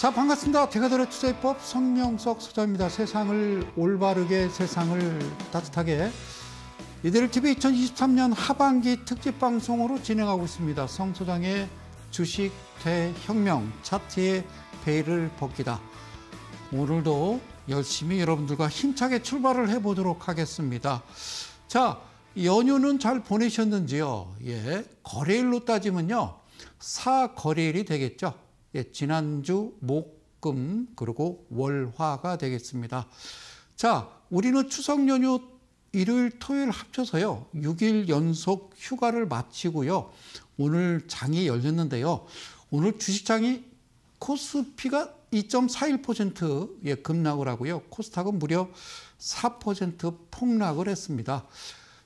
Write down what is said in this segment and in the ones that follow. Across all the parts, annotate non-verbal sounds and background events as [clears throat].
자 반갑습니다. 대가들의 투자입법 성명석 소장입니다. 세상을 올바르게 세상을 따뜻하게 이대를 TV 2023년 하반기 특집 방송으로 진행하고 있습니다. 성 소장의 주식 대혁명 차트의 베일을 벗기다. 오늘도 열심히 여러분들과 힘차게 출발을 해보도록 하겠습니다. 자 연휴는 잘 보내셨는지요? 예 거래일로 따지면요 사거래일이 되겠죠. 예, 지난주 목금 그리고 월화가 되겠습니다. 자, 우리는 추석 연휴 일요일, 토요일 합쳐서요. 6일 연속 휴가를 마치고요. 오늘 장이 열렸는데요. 오늘 주식장이 코스피가 2.41%의 예, 급락을 하고요. 코스닥은 무려 4% 폭락을 했습니다.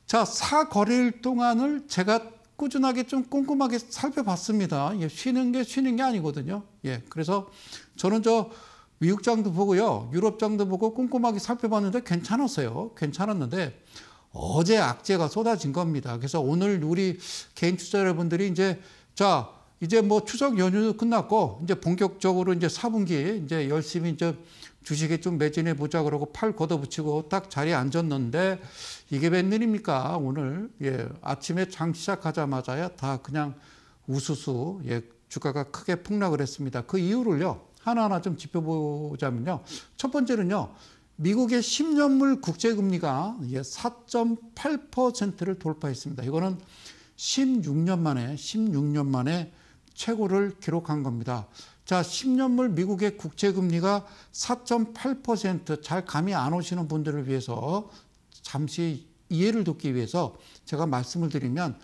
자, 사거래일 동안을 제가 꾸준하게 좀 꼼꼼하게 살펴봤습니다. 예, 쉬는 게 쉬는 게 아니거든요. 예, 그래서 저는 저 미국장도 보고요, 유럽장도 보고 꼼꼼하게 살펴봤는데 괜찮았어요. 괜찮았는데 어제 악재가 쏟아진 겁니다. 그래서 오늘 우리 개인 투자 여러분들이 이제 자 이제 뭐 추석 연휴도 끝났고 이제 본격적으로 이제 4분기 이제 열심히 이제 주식에 좀 매진해 보자 그러고 팔 걷어붙이고 딱 자리에 앉았는데 이게 웬일입니까? 오늘 예, 아침에 장 시작하자마자야 다 그냥 우수수 예, 주가가 크게 폭락을 했습니다. 그 이유를요. 하나하나 좀 짚어보자면요. 첫 번째는요. 미국의 10년물 국제금리가 예 4.8%를 돌파했습니다. 이거는 16년 만에 16년 만에 최고를 기록한 겁니다. 자, 10년물 미국의 국채금리가 4.8%잘 감이 안 오시는 분들을 위해서 잠시 이해를 돕기 위해서 제가 말씀을 드리면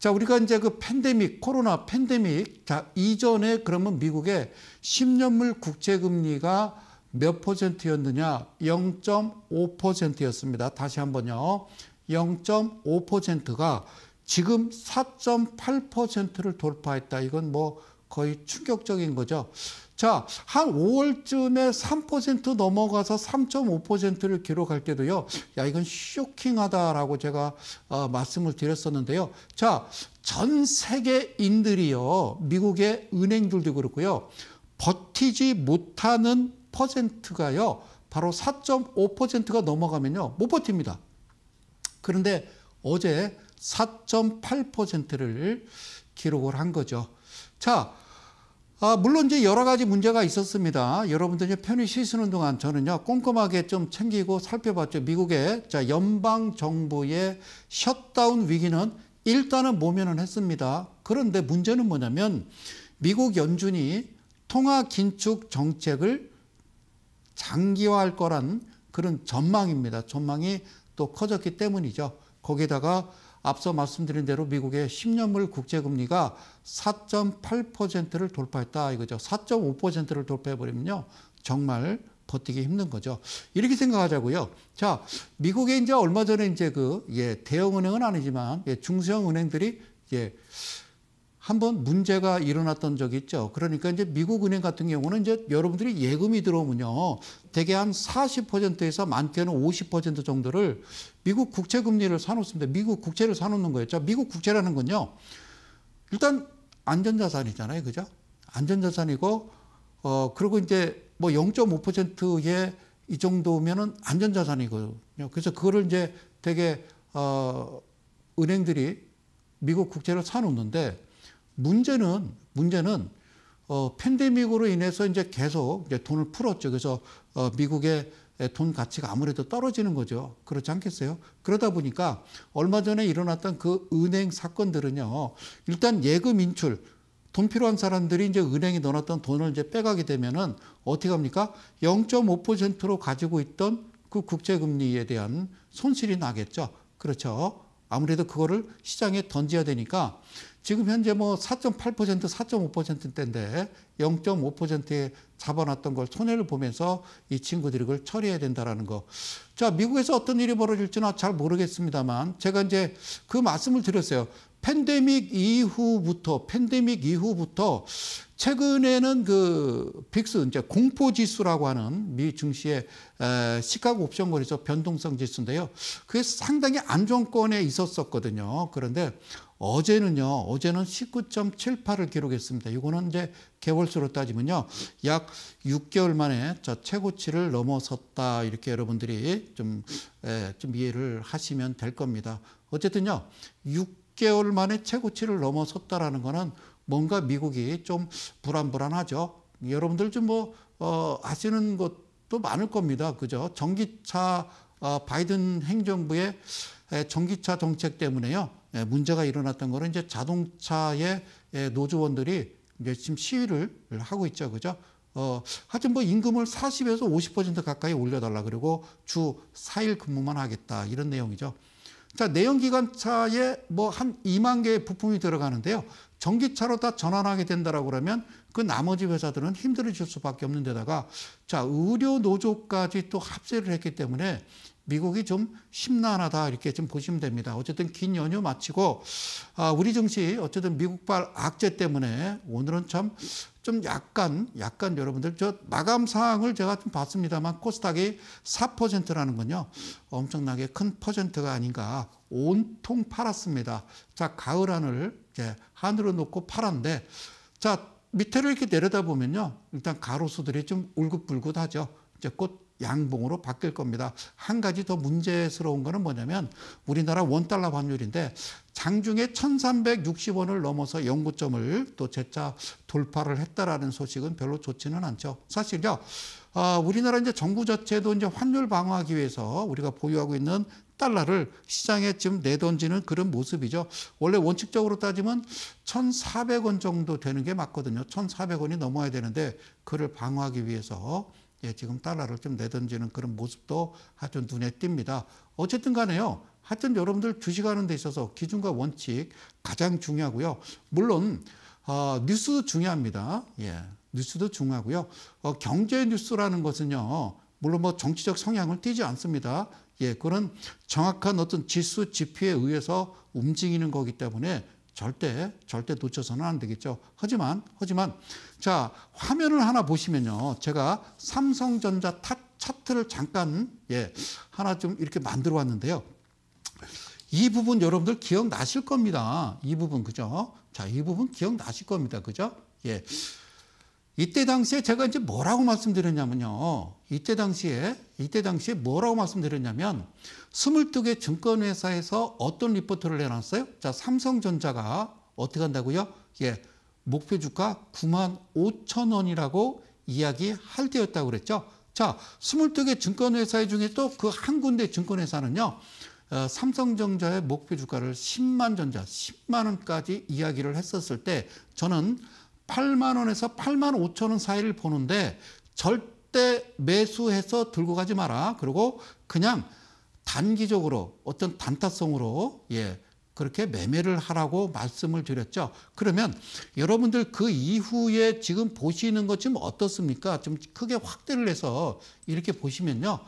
자, 우리가 이제 그 팬데믹, 코로나 팬데믹, 자, 이전에 그러면 미국의 10년물 국채금리가 몇 퍼센트였느냐? 0.5%였습니다. 다시 한번요. 0.5%가 지금 4.8%를 돌파했다. 이건 뭐 거의 충격적인 거죠. 자, 한 5월쯤에 3% 넘어가서 3.5%를 기록할 때도요. 야, 이건 쇼킹하다라고 제가 어, 말씀을 드렸었는데요. 자, 전 세계인들이요. 미국의 은행들도 그렇고요. 버티지 못하는 퍼센트가요. 바로 4.5%가 넘어가면요. 못 버팁니다. 그런데 어제 4.8%를 기록을 한 거죠. 자, 아, 물론 이제 여러 가지 문제가 있었습니다. 여러분들 이제 편히 쉬시는 동안 저는요, 꼼꼼하게 좀 챙기고 살펴봤죠. 미국의 자, 연방정부의 셧다운 위기는 일단은 모면은 했습니다. 그런데 문제는 뭐냐면 미국 연준이 통화 긴축 정책을 장기화할 거란 그런 전망입니다. 전망이 또 커졌기 때문이죠. 거기다가 앞서 말씀드린 대로 미국의 10년물 국제금리가 4.8%를 돌파했다 이거죠. 4.5%를 돌파해버리면요. 정말 버티기 힘든 거죠. 이렇게 생각하자고요. 자, 미국에 이제 얼마 전에 이제 그, 예, 대형은행은 아니지만, 예, 중소형 은행들이, 예, 한번 문제가 일어났던 적이 있죠. 그러니까 이제 미국 은행 같은 경우는 이제 여러분들이 예금이 들어오면요. 대개 한 40%에서 많게는 50% 정도를 미국 국채 금리를 사놓습니다. 미국 국채를 사놓는 거였죠. 미국 국채라는 건요. 일단 안전자산이잖아요. 그죠? 안전자산이고, 어, 그리고 이제 뭐 0.5%의 이 정도면은 안전자산이거든요. 그래서 그거를 이제 되게, 어, 은행들이 미국 국채를 사놓는데 문제는 문제는 어, 팬데믹으로 인해서 이제 계속 이제 돈을 풀었죠. 그래서 어, 미국의 돈 가치가 아무래도 떨어지는 거죠. 그렇지 않겠어요? 그러다 보니까 얼마 전에 일어났던 그 은행 사건들은요. 일단 예금 인출 돈 필요한 사람들이 이제 은행에 넣어놨던 돈을 이제 빼가게 되면은 어떻게 합니까? 0.5%로 가지고 있던 그 국제금리에 대한 손실이 나겠죠. 그렇죠. 아무래도 그거를 시장에 던져야 되니까 지금 현재 뭐 4.8%, 4.5%대인데 0.5%에 잡아놨던 걸 손해를 보면서 이 친구들이 그걸 처리해야 된다라는 거. 자, 미국에서 어떤 일이 벌어질지는 잘 모르겠습니다만 제가 이제 그 말씀을 드렸어요. 팬데믹 이후부터 팬데믹 이후부터 최근에는 그 빅스 이제 공포 지수라고 하는 미 증시의 에, 시카고 옵션 거래소 변동성 지수인데요. 그게 상당히 안정권에 있었었거든요. 그런데 어제는요, 어제는 19.78을 기록했습니다. 이거는 이제 개월수로 따지면요, 약 6개월 만에 저 최고치를 넘어섰다. 이렇게 여러분들이 좀, 예, 좀 이해를 하시면 될 겁니다. 어쨌든요, 6개월 만에 최고치를 넘어섰다라는 거는 뭔가 미국이 좀 불안불안하죠. 여러분들 좀뭐 어, 아시는 것도 많을 겁니다. 그죠? 전기차 어, 바이든 행정부의 전기차 정책 때문에요. 문제가 일어났던 거는 이제 자동차의 노조원들이 이제 지금 시위를 하고 있죠. 그죠? 어, 하여튼 뭐 임금을 40에서 50% 가까이 올려달라. 그리고 주 4일 근무만 하겠다. 이런 내용이죠. 자, 내연기관차에 뭐 한 2만 개의 부품이 들어가는데요. 전기차로 다 전환하게 된다라고 그러면 그 나머지 회사들은 힘들어질 수밖에 없는 데다가 자, 의료 노조까지 또 합세를 했기 때문에 미국이 좀 심란하다 이렇게 좀 보시면 됩니다. 어쨌든 긴 연휴 마치고 아, 우리 증시 어쨌든 미국발 악재 때문에 오늘은 참 좀 약간 약간 여러분들 저 마감 사항을 제가 좀 봤습니다만 코스닥이 4%라는 건요 엄청나게 큰 퍼센트가 아닌가 온통 팔았습니다. 자 가을 하늘 이제 하늘을 놓고 팔았는데 자 밑에를 이렇게 내려다 보면요 일단 가로수들이 좀 울긋불긋하죠. 이제 꽃 양봉으로 바뀔 겁니다. 한 가지 더 문제스러운 거는 뭐냐면 우리나라 원달러 환율인데 장중에 1360원을 넘어서 연구점을또 재차 돌파를 했다라는 소식은 별로 좋지는 않죠. 사실요. 아, 우리나라 이제 정부 자체도 이제 환율 방어하기 위해서 우리가 보유하고 있는 달러를 시장에 지금 내던지는 그런 모습이죠. 원래 원칙적으로 따지면 1,400원 정도 되는 게 맞거든요. 1,400원이 넘어야 되는데 그를 방어하기 위해서 예, 지금 달러를 좀 내던지는 그런 모습도 하여튼 눈에 띕니다. 어쨌든 간에요. 하여튼 여러분들 주식하는 데 있어서 기준과 원칙 가장 중요하고요. 물론 어, 뉴스도 중요합니다. 예, 뉴스도 중요하고요. 어, 경제 뉴스라는 것은요. 물론 뭐 정치적 성향을 띄지 않습니다. 예, 그런 정확한 어떤 지수 지표에 의해서 움직이는 거기 때문에 절대 절대 놓쳐서는 안 되겠죠. 하지만 하지만 자 화면을 하나 보시면요, 제가 삼성전자 타, 차트를 잠깐 예 하나 좀 이렇게 만들어 왔는데요. 이 부분 여러분들 기억나실 겁니다. 이 부분 그죠? 자, 이 부분 기억나실 겁니다. 그죠? 예. 이때 당시에 제가 이제 뭐라고 말씀드렸냐면요. 이때 당시에 이때 당시에 뭐라고 말씀드렸냐면 2 2개 증권회사에서 어떤 리포트를 내놨어요? 자, 삼성전자가 어떻게 한다고요? 예, 목표 주가 9만 5천 원이라고 이야기할 때였다고 그랬죠. 자, 22개 증권회사 중에 또 그 한 군데 증권회사는요. 어, 삼성전자의 목표 주가를 10만 전자, 10만 원까지 이야기를 했었을 때 저는 8만 원에서 8만 5천 원 사이를 보는데 절대 매수해서 들고 가지 마라. 그리고 그냥 단기적으로 어떤 단타성으로 예, 그렇게 매매를 하라고 말씀을 드렸죠. 그러면 여러분들 그 이후에 지금 보시는 것 지금 어떻습니까? 좀 크게 확대를 해서 이렇게 보시면요.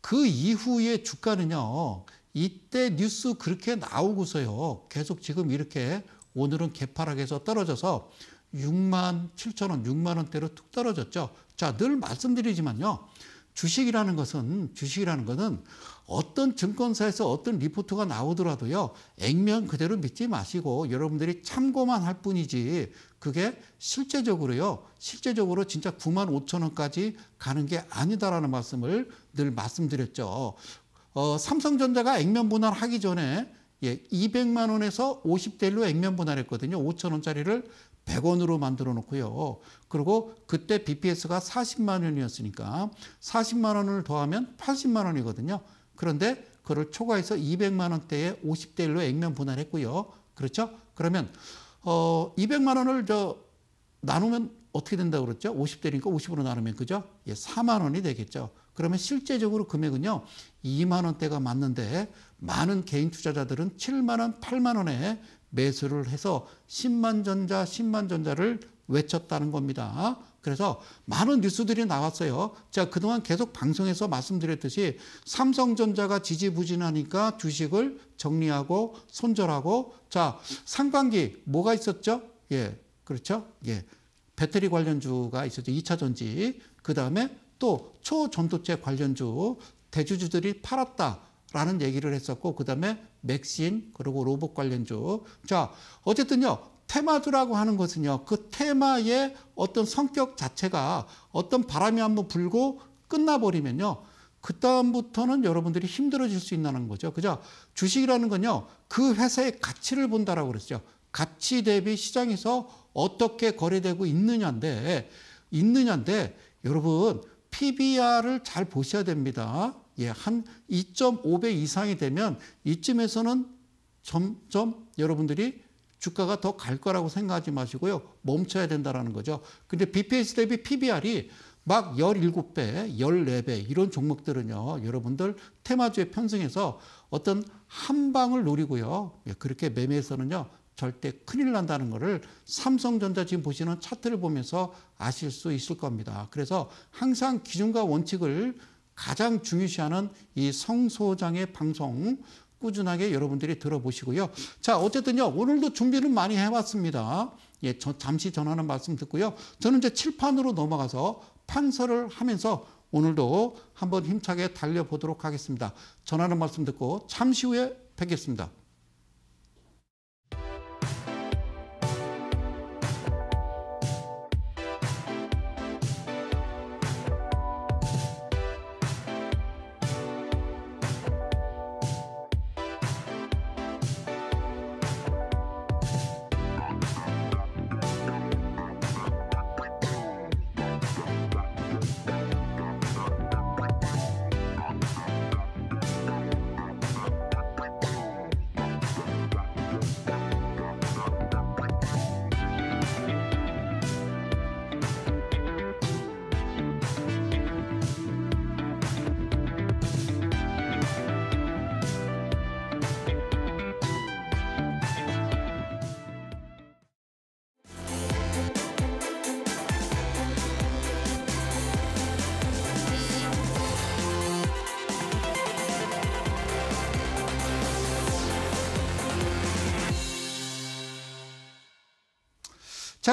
그 이후에 주가는요. 이때 뉴스 그렇게 나오고서요. 계속 지금 이렇게 오늘은 개파락에서 떨어져서 6만 7천 원, 6만 원대로 툭 떨어졌죠. 자, 늘 말씀드리지만요. 주식이라는 것은 주식이라는 것은 어떤 증권사에서 어떤 리포트가 나오더라도요 액면 그대로 믿지 마시고 여러분들이 참고만 할 뿐이지 그게 실제적으로요 실제적으로 진짜 9만 5천 원까지 가는 게 아니다라는 말씀을 늘 말씀드렸죠. 어, 삼성전자가 액면 분할하기 전에 예, 200만 원에서 50대 1로 액면 분할했거든요. 5천 원짜리를 100원으로 만들어 놓고요. 그리고 그때 BPS가 40만 원이었으니까 40만 원을 더하면 80만 원이거든요. 그런데 그를 초과해서 200만 원대에 50대 1로 액면 분할했고요. 그렇죠? 그러면 어 200만 원을 저 나누면 어떻게 된다고 그랬죠? 50대니까 50으로 나누면 그죠? 예, 4만 원이 되겠죠. 그러면 실제적으로 금액은요. 2만 원대가 맞는데 많은 개인 투자자들은 7만 원, 8만 원에 매수를 해서 10만 전자, 10만 전자를 외쳤다는 겁니다. 그래서 많은 뉴스들이 나왔어요. 제가 그동안 계속 방송에서 말씀드렸듯이 삼성전자가 지지부진하니까 주식을 정리하고 손절하고 자, 상반기 뭐가 있었죠? 예. 그렇죠? 예. 배터리 관련주가 있었죠. 2차 전지. 그다음에 또 초전도체 관련주 대주주들이 팔았다. 라는 얘기를 했었고 그다음에 맥신 그리고 로봇 관련주. 자, 어쨌든요. 테마주라고 하는 것은요, 그 테마의 어떤 성격 자체가 어떤 바람이 한번 불고 끝나버리면요, 그다음부터는 여러분들이 힘들어질 수 있다는 거죠. 그죠? 주식이라는 건요, 그 회사의 가치를 본다라고 그랬죠. 가치 대비 시장에서 어떻게 거래되고 있느냐인데, 있느냐인데, 여러분, PBR을 잘 보셔야 됩니다. 예, 한 2.5배 이상이 되면 이쯤에서는 점점 여러분들이 주가가 더 갈 거라고 생각하지 마시고요. 멈춰야 된다는 거죠. 근데 BPS 대비 PBR이 막 17배, 14배 이런 종목들은요. 여러분들 테마주에 편승해서 어떤 한 방을 노리고요. 예, 그렇게 매매해서는요. 절대 큰일 난다는 것을 삼성전자 지금 보시는 차트를 보면서 아실 수 있을 겁니다. 그래서 항상 기준과 원칙을 가장 중요시하는 이 성소장의 방송 꾸준하게 여러분들이 들어보시고요. 자, 어쨌든요. 오늘도 준비는 많이 해왔습니다. 예, 저, 잠시 전하는 말씀 듣고요. 저는 이제 칠판으로 넘어가서 판서를 하면서 오늘도 한번 힘차게 달려보도록 하겠습니다. 전하는 말씀 듣고 잠시 후에 뵙겠습니다.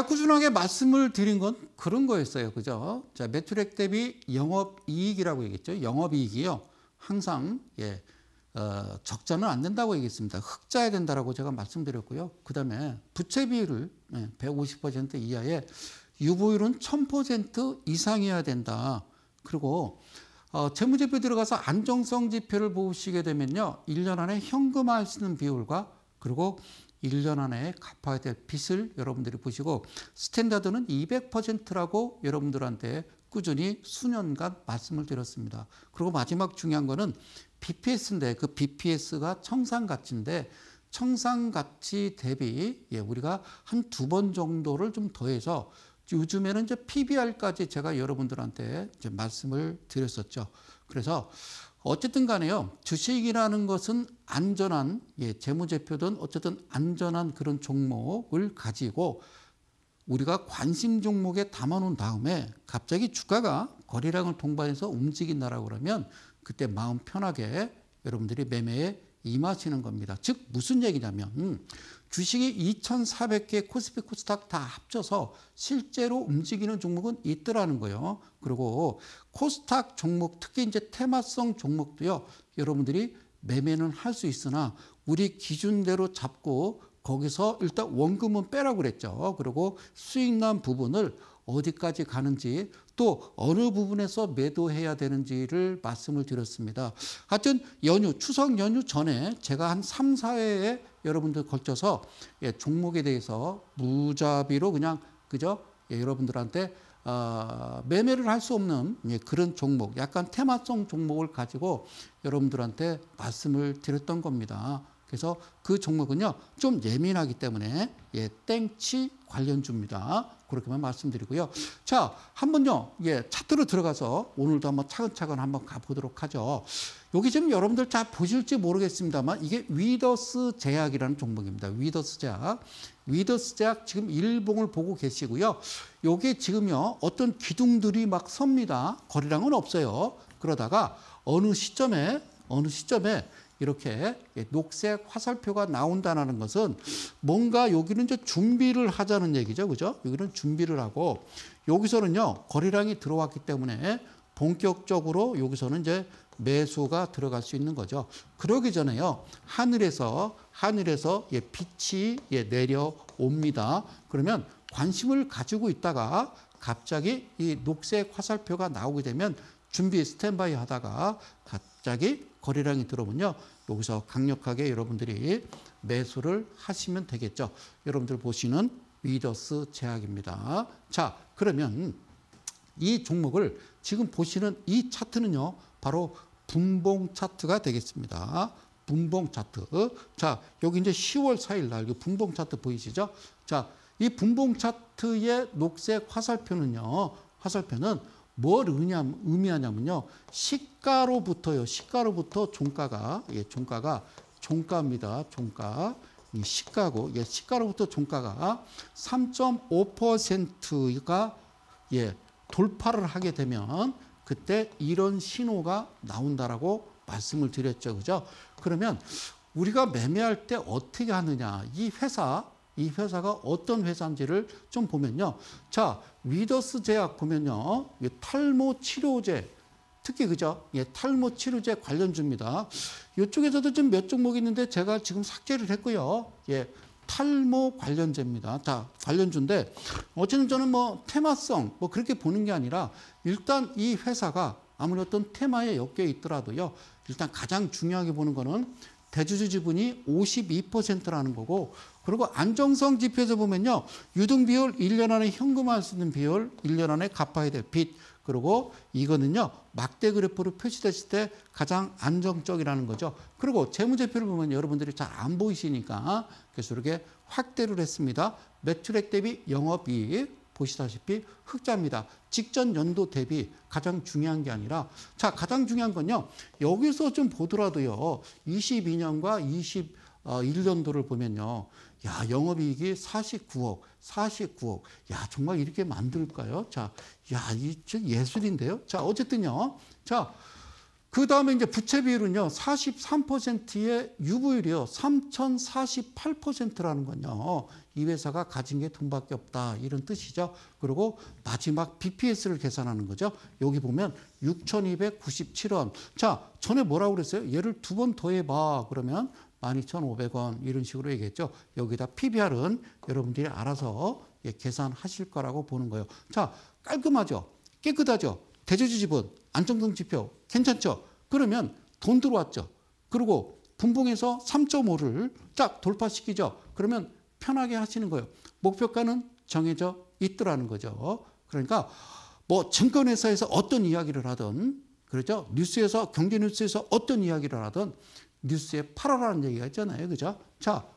자꾸준하게 말씀을 드린 건 그런 거였어요. 그죠? 자, 매트액 대비 영업이익이라고 얘기했죠. 영업이익이요. 항상, 예, 어, 적자는 안 된다고 얘기했습니다. 흑자야 된다라고 제가 말씀드렸고요. 그 다음에 부채 비율을 예, 150% 이하에 유보율은 1000% 이상이어야 된다. 그리고 어, 재무제표 들어가서 안정성 지표를 보시게 되면요. 1년 안에 현금화할 수 있는 비율과 그리고 1년 안에 갚아야 될 빚을 여러분들이 보시고 스탠다드는 200%라고 여러분들한테 꾸준히 수년간 말씀을 드렸습니다. 그리고 마지막 중요한 거는 BPS인데 그 BPS가 청산 가치인데 청산 가치 대비 예, 우리가 한 두 번 정도를 좀 더해서 요즘에는 이제 PBR까지 제가 여러분들한테 이제 말씀을 드렸었죠. 그래서 어쨌든 간에요. 주식이라는 것은 안전한 예, 재무제표든 어쨌든 안전한 그런 종목을 가지고 우리가 관심 종목에 담아놓은 다음에 갑자기 주가가 거래량을 동반해서 움직인다라고 그러면 그때 마음 편하게 여러분들이 매매에 임하시는 겁니다. 즉 무슨 얘기냐면 음, 주식이 2,400개 코스피 코스닥 다 합쳐서 실제로 움직이는 종목은 있더라는 거예요. 그리고 코스닥 종목 특히 이제 테마성 종목도요. 여러분들이 매매는 할 수 있으나 우리 기준대로 잡고 거기서 일단 원금은 빼라고 그랬죠. 그리고 수익난 부분을 어디까지 가는지 또 어느 부분에서 매도해야 되는지를 말씀을 드렸습니다. 하여튼 연휴, 추석 연휴 전에 제가 한 3, 4회에 여러분들 걸쳐서 예, 종목에 대해서 무자비로 그냥 그죠? 예, 여러분들한테 어, 매매를 할 수 없는 예, 그런 종목, 약간 테마성 종목을 가지고 여러분들한테 말씀을 드렸던 겁니다. 그래서 그 종목은요, 좀 예민하기 때문에, 예, 땡치 관련주입니다. 그렇게만 말씀드리고요. 자, 한번요, 예, 차트로 들어가서 오늘도 한번 차근차근 한번 가보도록 하죠. 여기 지금 여러분들 잘 보실지 모르겠습니다만, 이게 위더스 제약이라는 종목입니다. 위더스 제약. 위더스 제약 지금 일봉을 보고 계시고요. 요게 지금요, 어떤 기둥들이 막 섭니다. 거리랑은 없어요. 그러다가 어느 시점에, 어느 시점에 이렇게 녹색 화살표가 나온다는 것은 뭔가 여기는 이제 준비를 하자는 얘기죠. 그죠? 여기는 준비를 하고 여기서는요. 거리량이 들어왔기 때문에 본격적으로 여기서는 이제 매수가 들어갈 수 있는 거죠. 그러기 전에요. 하늘에서 하늘에서 예, 빛이 예, 내려옵니다. 그러면 관심을 가지고 있다가 갑자기 이 녹색 화살표가 나오게 되면 준비 스탠바이 하다가 갑자기 거래량이 들어오면요. 여기서 강력하게 여러분들이 매수를 하시면 되겠죠. 여러분들 보시는 위더스 제약입니다. 자, 그러면 이 종목을 지금 보시는 이 차트는요. 바로 분봉 차트가 되겠습니다. 분봉 차트. 자, 여기 이제 10월 4일 날 그 분봉 차트 보이시죠? 자, 이 분봉 차트의 녹색 화살표는요. 화살표는 뭘 의미하냐면요. 시가로부터요. 시가로부터 종가가, 예, 종가가, 종가입니다. 종가. 시가고, 예, 시가로부터 종가가 3.5%가 예, 돌파를 하게 되면 그때 이런 신호가 나온다라고 말씀을 드렸죠. 그죠? 그러면 우리가 매매할 때 어떻게 하느냐. 이 회사, 이 회사가 어떤 회사인지를 좀 보면요. 자, 위더스 제약 보면요. 탈모 치료제. 특히 그죠? 예, 탈모 치료제 관련주입니다. 이쪽에서도 지금 몇 종목 이 있는데 제가 지금 삭제를 했고요. 예, 탈모 관련제입니다. 자, 관련주인데 어쨌든 저는 뭐 테마성 뭐 그렇게 보는 게 아니라 일단 이 회사가 아무리 어떤 테마에 엮여 있더라도요. 일단 가장 중요하게 보는 거는 대주주 지분이 52%라는 거고 그리고 안정성 지표에서 보면요. 유등 비율, 1년 안에 현금화할 수 있는 비율, 1년 안에 갚아야 될 빚. 그리고 이거는요. 막대 그래프로 표시됐을 때 가장 안정적이라는 거죠. 그리고 재무제표를 보면 여러분들이 잘 안 보이시니까 그래서 이렇게 확대를 했습니다. 매출액 대비 영업이익, 보시다시피 흑자입니다. 직전 연도 대비 가장 중요한 게 아니라 자 가장 중요한 건요. 여기서 좀 보더라도요. 22년과 21년도를 0 어, 보면요. 야, 영업이익이 49억, 49억. 야, 정말 이렇게 만들까요? 자, 야, 이저 예술인데요? 자, 어쨌든요. 자, 그 다음에 이제 부채 비율은요, 43%의 유보율이요, 3,048%라는 건요, 이 회사가 가진 게 돈밖에 없다. 이런 뜻이죠. 그리고 마지막 BPS를 계산하는 거죠. 여기 보면 6,297원. 자, 전에 뭐라고 그랬어요? 얘를 두 번 더해봐. 그러면 12,500원 이런 식으로 얘기했죠. 여기다 PBR은 여러분들이 알아서 예, 계산하실 거라고 보는 거예요. 자, 깔끔하죠? 깨끗하죠? 대주주 지분, 안정성 지표, 괜찮죠? 그러면 돈 들어왔죠. 그리고 분봉에서 3.5를 쫙 돌파시키죠. 그러면 편하게 하시는 거예요. 목표가는 정해져 있더라는 거죠. 그러니까 뭐 증권회사에서 어떤 이야기를 하든 그렇죠? 뉴스에서 경제 뉴스에서 어떤 이야기를 하든 뉴스에 팔어라는 얘기가 있잖아요. 그죠? 자,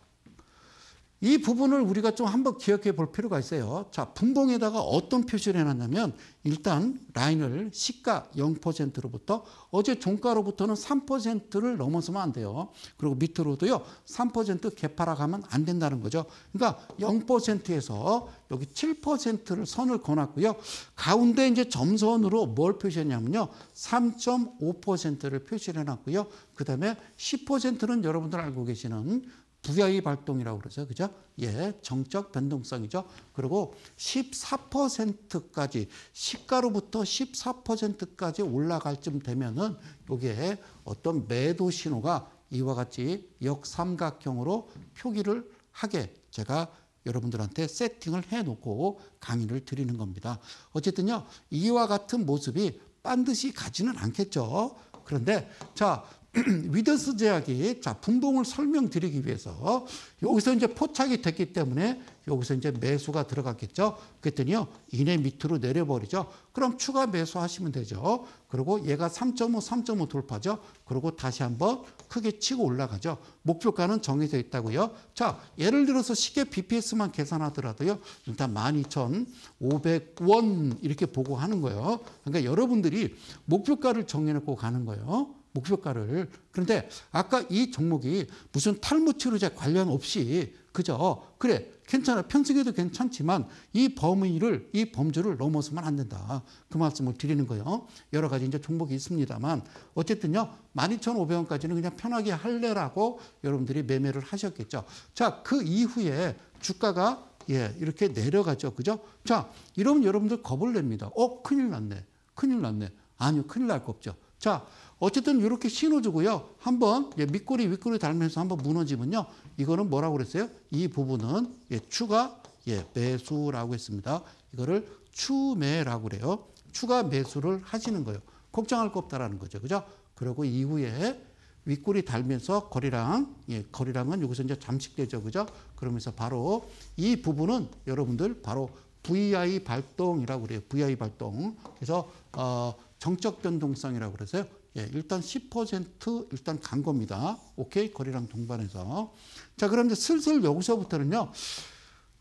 이 부분을 우리가 좀 한번 기억해 볼 필요가 있어요. 자, 분봉에다가 어떤 표시를 해놨냐면 일단 라인을 시가 0%로부터 어제 종가로부터는 3%를 넘어서면 안 돼요. 그리고 밑으로도요. 3%개파라가면안 된다는 거죠. 그러니까 0%에서 여기 7%를 선을 그어놨고요. 가운데 이제 점선으로 뭘 표시했냐면요. 3.5%를 표시를 해놨고요. 그 다음에 10%는 여러분들 알고 계시는 부여의 발동이라고 그러죠. 그죠? 예, 정적 변동성이죠. 그리고 14%까지 시가로부터 14%까지 올라갈 쯤 되면은 여기에 어떤 매도 신호가 이와 같이 역삼각형으로 표기를 하게 제가 여러분들한테 세팅을 해 놓고 강의를 드리는 겁니다. 어쨌든요. 이와 같은 모습이 반드시 가지는 않겠죠. 그런데 자, [clears throat] 위더스 제약이 자 분봉을 설명드리기 위해서 여기서 이제 포착이 됐기 때문에 여기서 이제 매수가 들어갔겠죠. 그랬더니요 이내 밑으로 내려버리죠. 그럼 추가 매수하시면 되죠. 그리고 얘가 3.5, 3.5 돌파죠. 그리고 다시 한번 크게 치고 올라가죠. 목표가는 정해져 있다고요. 자 예를 들어서 시계 BPS만 계산하더라도요 일단 12,500원 이렇게 보고 하는 거예요. 그러니까 여러분들이 목표가를 정해놓고 가는 거예요. 목표가를 그런데 아까 이 종목이 무슨 탈모 치료제 관련 없이 그저 그래 괜찮아 편승해도 괜찮지만 이 범위를 이 범주를 넘어서면 안 된다 그 말씀을 드리는 거예요 여러 가지 이제 종목이 있습니다만 어쨌든요 12,500원까지는 그냥 편하게 할래라고 여러분들이 매매를 하셨겠죠 자 그 이후에 주가가 예 이렇게 내려가죠 그죠 자 이러면 여러분들 겁을 냅니다 어 큰일 났네 큰일 났네 아니요 큰일 날 거 없죠 자 어쨌든 이렇게 신어 주고요. 한번 예, 밑꼬리 윗꼬리 달면서 한번 무너지면요. 이거는 뭐라고 그랬어요? 이 부분은 예, 추가 예, 매수라고 했습니다. 이거를 추매라고 그래요. 추가 매수를 하시는 거예요. 걱정할 거 없다라는 거죠. 그죠? 그리고 이후에 윗골리 달면서 거리랑 예, 거리랑은 여기서 이제 잠식되죠. 그죠? 그러면서 바로 이 부분은 여러분들 바로 VI 발동이라고 그래요. VI 발동. 그래서 어 정적 변동성이라고 그래서요. 예, 일단 10% 일단 간 겁니다. 오케이? 거리랑 동반해서. 자, 그럼 이 슬슬 여기서부터는요.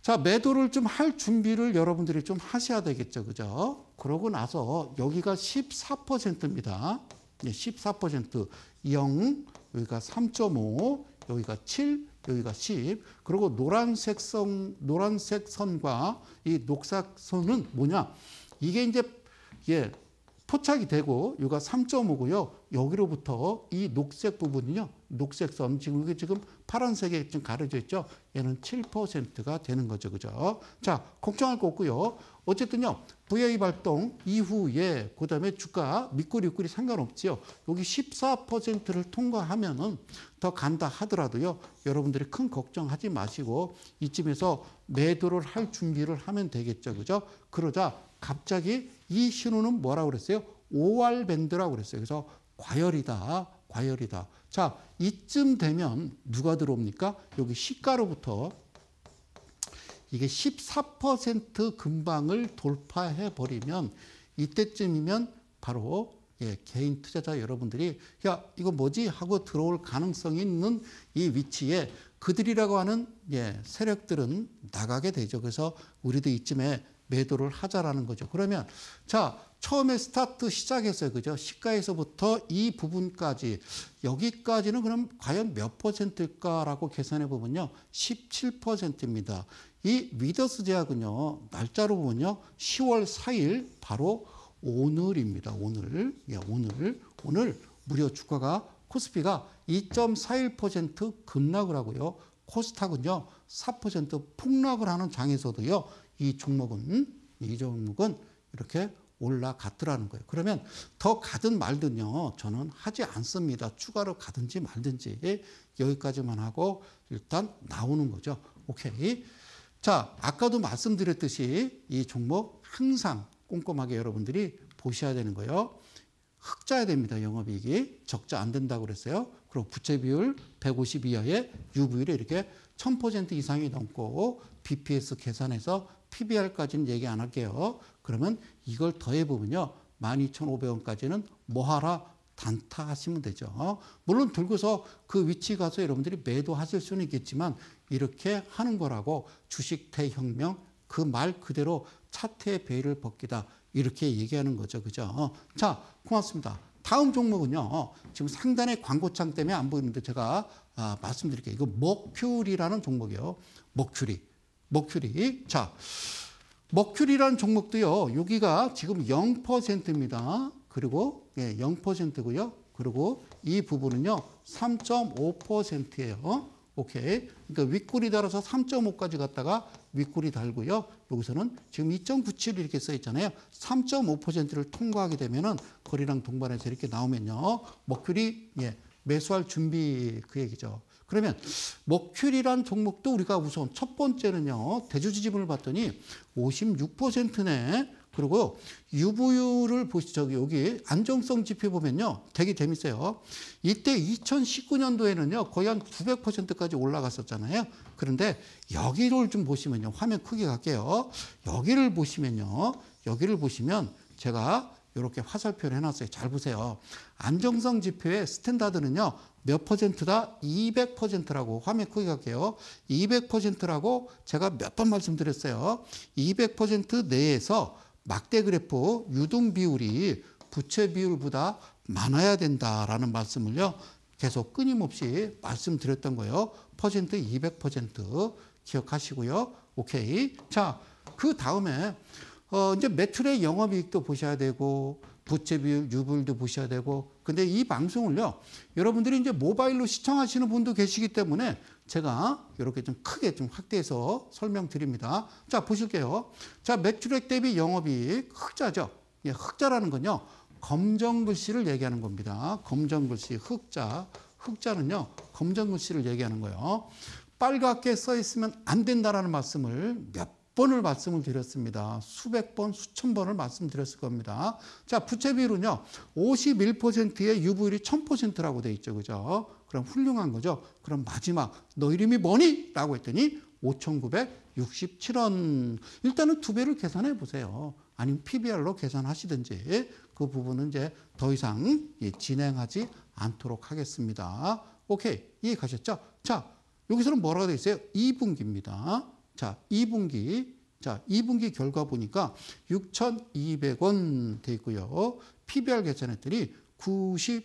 자, 매도를 좀 할 준비를 여러분들이 좀 하셔야 되겠죠. 그죠? 그러고 나서 여기가 14%입니다. 예, 14%. 0, 여기가 3.5, 여기가 7, 여기가 10. 그리고 노란색 선, 노란색 선과 이 녹색 선은 뭐냐? 이게 이제 예, 포착이 되고 요가 3.5고요. 여기로부터 이 녹색 부분이요 녹색 선 지금 이게 지금 파란색에 지금 가려져 있죠. 얘는 7%가 되는 거죠. 그죠? 자, 걱정할 거 없고요. 어쨌든요. VA 발동 이후에 그다음에 주가 밑꼬리 윗꼬리 상관없지요. 여기 14%를 통과하면은 더 간다 하더라도요. 여러분들이 큰 걱정하지 마시고 이쯤에서 매도를 할 준비를 하면 되겠죠. 그죠? 그러자 갑자기 이 신호는 뭐라고 그랬어요? 5알 밴드라고 그랬어요. 그래서 과열이다. 과열이다. 자, 이쯤 되면 누가 들어옵니까? 여기 시가로부터 이게 14%금방을 돌파해 버리면 이때쯤이면 바로 예, 개인 투자자 여러분들이 야 이거 뭐지 하고 들어올 가능성이 있는 이 위치에 그들이라고 하는 예, 세력들은 나가게 되죠. 그래서 우리도 이쯤에 매도를 하자라는 거죠. 그러면 자, 처음에 스타트 시작했어요. 그죠? 시가에서부터 이 부분까지 여기까지는 그럼 과연 몇 퍼센트일까라고 계산해 보면요. 17%입니다. 이 위더스 제약은요. 날짜로 보면요. 10월 4일 바로 오늘입니다. 오늘. 예, 오늘. 오늘 무려 주가가 코스피가 2.41% 급락을 하고요. 코스닥은요. 4% 폭락을 하는 장에서도요. 이 종목은 이 종목은 이렇게 올라갔더라는 거예요. 그러면 더 가든 말든요. 저는 하지 않습니다. 추가로 가든지 말든지 여기까지만 하고 일단 나오는 거죠. 오케이. 자, 아까도 말씀드렸듯이 이 종목 항상 꼼꼼하게 여러분들이 보셔야 되는 거예요. 흑자야 됩니다. 영업이익이. 적자 안 된다고 그랬어요. 그리고 부채 비율 150 이하에 유보율이 이렇게 1000% 이상이 넘고 BPS 계산해서 PBR까지는 얘기 안 할게요. 그러면 이걸 더해보면요. 12,500원까지는 뭐하라? 단타 하시면 되죠. 물론 들고서 그 위치 가서 여러분들이 매도하실 수는 있겠지만 이렇게 하는 거라고 주식 대혁명 그 말 그대로 차트의 베일을 벗기다 이렇게 얘기하는 거죠. 그죠? 자, 고맙습니다. 다음 종목은요. 지금 상단에 광고창 때문에 안 보이는데 제가 아, 말씀드릴게요. 이거 먹큐리라는 종목이에요. 목큐리 머큐리. 자, 머큐리란 종목도요. 여기가 지금 0%입니다. 그리고 예, 0%고요. 그리고 이 부분은요. 3.5%예요. 오케이. 그러니까 윗골이 달아서 3.5까지 갔다가 윗골이 달고요. 여기서는 지금 2.97 이렇게 써 있잖아요. 3.5%를 통과하게 되면은 거리랑 동반해서 이렇게 나오면요. 머큐리 예, 매수할 준비 그 얘기죠. 그러면 머큐리란 종목도 우리가 우선 첫 번째는요. 대주주 지분을 봤더니 56%네. 그리고 유보율을 보시죠. 저기 여기 안정성 지표 보면요. 되게 재밌어요. 이때 2019년도에는요. 거의 한 900%까지 올라갔었잖아요. 그런데 여기를 좀 보시면요. 화면 크게 갈게요. 여기를 보시면요. 여기를 보시면 제가 이렇게 화살표를 해놨어요. 잘 보세요. 안정성 지표의 스탠다드는요. 몇 퍼센트다? 200%라고 화면 크게 갈게요. 200%라고 제가 몇 번 말씀드렸어요. 200% 내에서 막대 그래프 유동 비율이 부채 비율보다 많아야 된다라는 말씀을요. 계속 끊임없이 말씀드렸던 거예요. 퍼센트 200% 기억하시고요. 오케이. 자, 그 다음에 어, 이제 매출의 영업이익도 보셔야 되고, 부채 비율, 유불도 보셔야 되고. 근데 이 방송을요, 여러분들이 이제 모바일로 시청하시는 분도 계시기 때문에 제가 이렇게 좀 크게 좀 확대해서 설명드립니다. 자, 보실게요. 자, 매출액 대비 영업이익, 흑자죠. 예, 흑자라는 건요, 검정 글씨를 얘기하는 겁니다. 검정 글씨, 흑자. 흑자는요, 검정 글씨를 얘기하는 거예요. 빨갛게 써 있으면 안 된다라는 말씀을 몇 번을 말씀을 드렸습니다. 수백 번, 수천 번을 말씀드렸을 겁니다. 자, 부채비율은요. 51%의 유보율이 1000%라고 돼 있죠. 그죠? 그럼 훌륭한 거죠. 그럼 마지막 너 이름이 뭐니? 라고 했더니 5,967원. 일단은 두 배를 계산해 보세요. 아니면 PBR로 계산하시든지 그 부분은 이제 더 이상 예, 진행하지 않도록 하겠습니다. 오케이. 이해 가셨죠? 자, 여기서는 뭐라고 돼 있어요? 2분기입니다. 자, 2분기. 자, 2분기 결과 보니까 6,200원 되고요. PBR 계산했더니 95%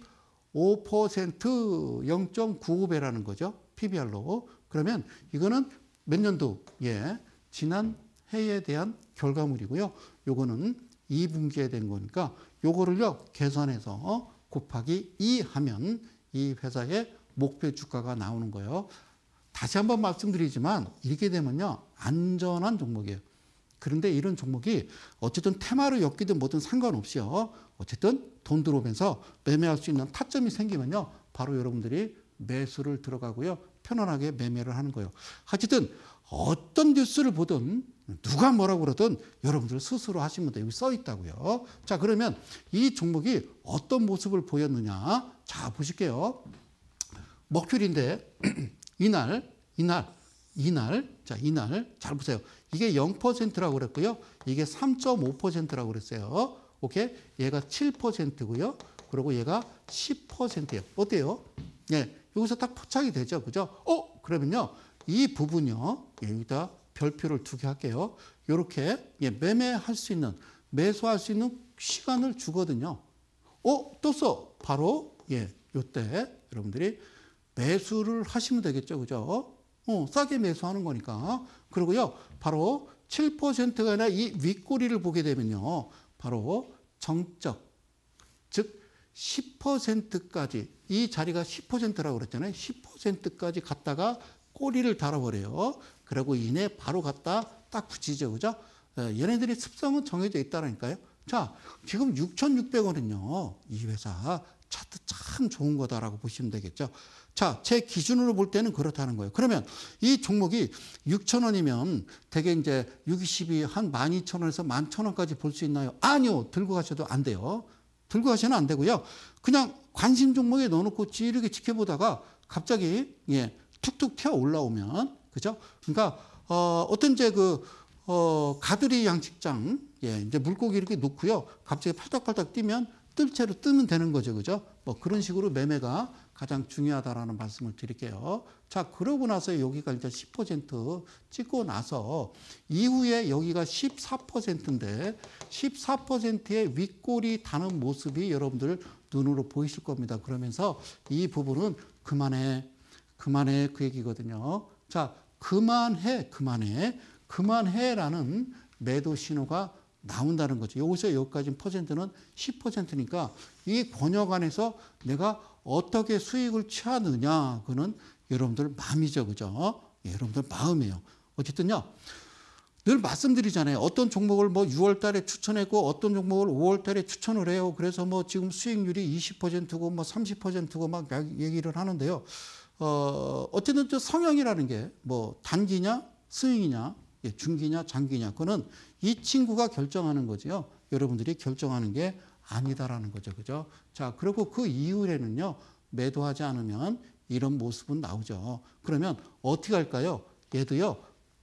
0.95배라는 거죠. PBR로. 그러면 이거는 몇 년도? 예. 지난 해에 대한 결과물이고요. 요거는 2분기에 된 거니까 요거를요. 계산해서 곱하기 2 하면 이 회사의 목표 주가가 나오는 거예요. 다시 한번 말씀드리지만 이렇게 되면요. 안전한 종목이에요. 그런데 이런 종목이 어쨌든 테마를 엮이든 뭐든 상관없이요. 어쨌든 돈 들어오면서 매매할 수 있는 타점이 생기면요. 바로 여러분들이 매수를 들어가고요. 편안하게 매매를 하는 거예요. 하여튼 어떤 뉴스를 보든 누가 뭐라고 그러든 여러분들 스스로 하시면 돼요. 여기 써 있다고요. 자, 그러면 이 종목이 어떤 모습을 보였느냐. 자, 보실게요. 먹큐리인데 [clears throat] 이날, 이날, 이날, 자, 이날, 잘 보세요. 이게 0%라고 그랬고요. 이게 3.5%라고 그랬어요. 오케이? 얘가 7%고요. 그리고 얘가 10%예요. 어때요? 예, 여기서 딱 포착이 되죠. 그죠? 어, 그러면요. 이 부분이요. 예, 여기다 별표를 두 개 할게요. 요렇게, 예, 매매할 수 있는, 매수할 수 있는 시간을 주거든요. 어, 떴어. 바로, 예, 요때 여러분들이 매수를 하시면 되겠죠. 그죠? 어, 싸게 매수하는 거니까. 그리고요. 바로 7%가 아니라 이 윗꼬리를 보게 되면요. 바로 정적, 즉 10%까지 이 자리가 10%라고 그랬잖아요. 10%까지 갔다가 꼬리를 달아버려요. 그리고 이내 바로 갔다 딱 붙이죠. 그죠? 예, 얘네들이 습성은 정해져 있다라니까요. 자, 지금 6,600원은요. 이 회사 차트 참 좋은 거다라고 보시면 되겠죠. 자, 제 기준으로 볼 때는 그렇다는 거예요. 그러면 이 종목이 6천 원이면 대개 이제 620이 한 12,000원에서 11,000원까지 볼 수 있나요? 아니요. 들고 가셔도 안 돼요. 들고 가셔는 안 되고요. 그냥 관심 종목에 넣어놓고 이렇게 지켜보다가 갑자기 예, 툭툭 튀어 올라오면 그죠? 그러니까 어, 어떤 이제 그 어, 가두리 양식장 예, 이제 물고기 이렇게 놓고요. 갑자기 팔딱팔딱 뛰면 뜰채로 뜨면 되는 거죠. 그죠? 뭐 그런 식으로 매매가 가장 중요하다라는 말씀을 드릴게요. 자, 그러고 나서 여기가 이제 10% 찍고 나서 이후에 여기가 14%인데 14%의 윗골이 다는 모습이 여러분들 눈으로 보이실 겁니다. 그러면서 이 부분은 그만해, 그만해 그 얘기거든요. 자, 그만해, 그만해, 그만해라는 매도 신호가 나온다는 거죠. 여기서 여기까지 퍼센트는 10%니까 이 권역 안에서 내가 어떻게 수익을 취하느냐 그는 거 여러분들 마음이죠. 그죠? 예, 여러분들 마음이에요. 어쨌든요. 늘 말씀드리잖아요. 어떤 종목을 뭐 6월 달에 추천했고 어떤 종목을 5월 달에 추천을 해요. 그래서 뭐 지금 수익률이 20%고 뭐 30%고 막 얘기를 하는데요. 어, 어쨌든 성향이라는 게 뭐 단기냐 스윙이냐 중기냐 장기냐 그거는 이 친구가 결정하는 거지요. 여러분들이 결정하는 게 아니다라는 거죠. 그죠? 자, 그리고 그 이후에는요. 매도하지 않으면 이런 모습은 나오죠. 그러면 어떻게 할까요? 얘도요.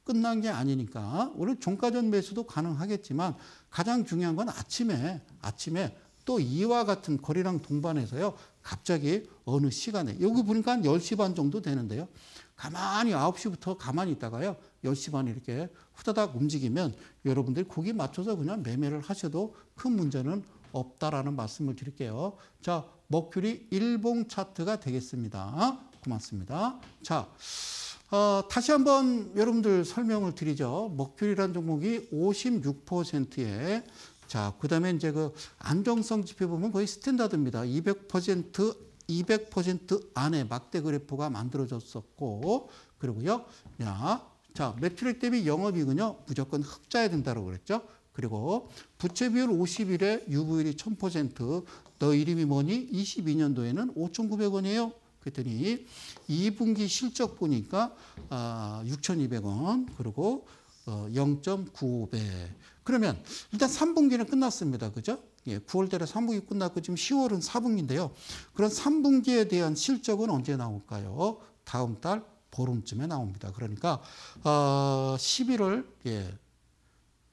끝난 게 아니니까 물론 종가전 매수도 가능하겠지만 가장 중요한 건 아침에 아침에 또 이와 같은 거리랑 동반해서요. 갑자기 어느 시간에 여기 보니까 한 10시 반 정도 되는데요. 가만히 9시부터 가만히 있다가요. 10시 반 이렇게 후다닥 움직이면 여러분들이 거기 맞춰서 그냥 매매를 하셔도 큰 문제는 없다라는 말씀을 드릴게요. 자, 머큐리 일봉 차트가 되겠습니다. 고맙습니다. 자, 어, 다시 한번 여러분들 설명을 드리죠. 머큐리란 종목이 56%에 자, 그 다음에 이제 그 안정성 지표 보면 거의 스탠다드입니다. 200% 200% 안에 막대 그래프가 만들어졌었고, 그리고요, 야, 자, 매출액 대비 영업이익은요, 무조건 흑자야 된다고 그랬죠. 그리고 부채 비율 51에 유보율이 1000%, 너 이름이 뭐니? 22년도에는 5,900원이에요. 그랬더니 2분기 실적 보니까 아, 6,200원, 그리고 어, 0.95배. 그러면 일단 3분기는 끝났습니다. 그죠? 예, 9월 달에 3분기 끝났고 지금 10월은 4분기인데요. 그런 3분기에 대한 실적은 언제 나올까요? 다음 달 보름쯤에 나옵니다. 그러니까 어, 11월 예,